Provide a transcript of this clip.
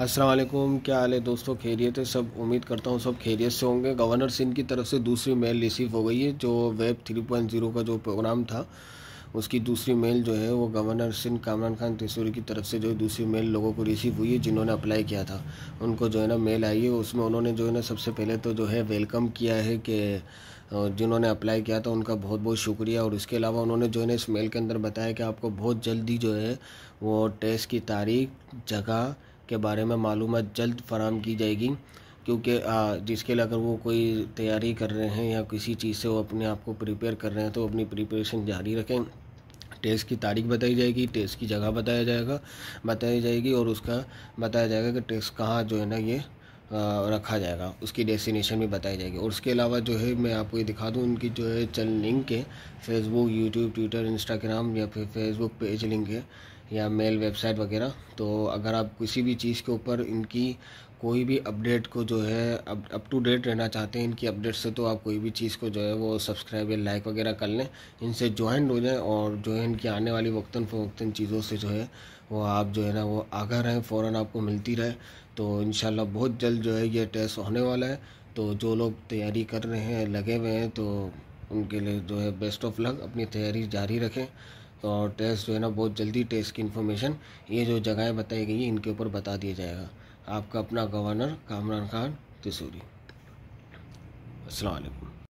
असलम क्या हाल है दोस्तों खैरियत है सब उम्मीद करता हूँ सब खैरियत से होंगे गवर्नर सिंह की तरफ से दूसरी मेल रिसीव हो गई है जो वेब 3.0 का जो प्रोग्राम था उसकी दूसरी मेल जो है वो गवर्नर सिंह कामरान खान तिसूरी की तरफ से जो है दूसरी मेल लोगों को रिसीव हुई है जिन्होंने अप्लाई किया था उनको जो है ना मेल आई है उसमें उन्होंने जो है ना सबसे पहले तो जो है वेलकम किया है कि जिन्होंने अप्लाई किया था उनका बहुत बहुत शुक्रिया और इसके अलावा उन्होंने जो है ना इस मेल के अंदर बताया कि आपको बहुत जल्दी जो है वो टेस्ट की तारीख जगह के बारे में मालूम जल्द फराम की जाएगी क्योंकि जिसके लिए अगर वो कोई तैयारी कर रहे हैं या किसी चीज़ से वो अपने आप को प्रिपेयर कर रहे हैं तो अपनी प्रिपरेशन जारी रखें टेस्ट की तारीख बताई जाएगी टेस्ट की जगह बताया जाएगा बताई जाएगी और उसका बताया जाएगा कि टेस्ट कहाँ जो है ना ये रखा जाएगा उसकी डेस्टिनेशन भी बताई जाएगी और उसके अलावा जो है मैं आपको ये दिखा दूँ उनकी जो है चल लिंक है फेसबुक यूट्यूब ट्विटर इंस्टाग्राम या फिर फेसबुक पेज लिंक है या मेल वेबसाइट वगैरह तो अगर आप किसी भी चीज़ के ऊपर इनकी कोई भी अपडेट को जो है अप अप टू डेट रहना चाहते हैं इनकी अपडेट से तो आप कोई भी चीज़ को जो है वो सब्सक्राइब या लाइक वगैरह कर लें इनसे ज्वाइन हो जाएं और जो है इनकी आने वाली वक्ता फ़वक्ता चीज़ों से जो है वो आप जो है ना वो आगा रहें फ़ौर आपको मिलती रहे तो इन बहुत जल्द जो है ये टेस्ट होने वाला है तो जो लोग तैयारी कर रहे हैं लगे हुए हैं तो उनके लिए जो है बेस्ट ऑफ लक अपनी तैयारी जारी रखें और टेस्ट जो है ना बहुत जल्दी टेस्ट की इन्फॉर्मेशन ये जो जगहें बताई गई हैं इनके ऊपर बता दिया जाएगा आपका अपना गवर्नर कामरान खान तिसूरी असलकम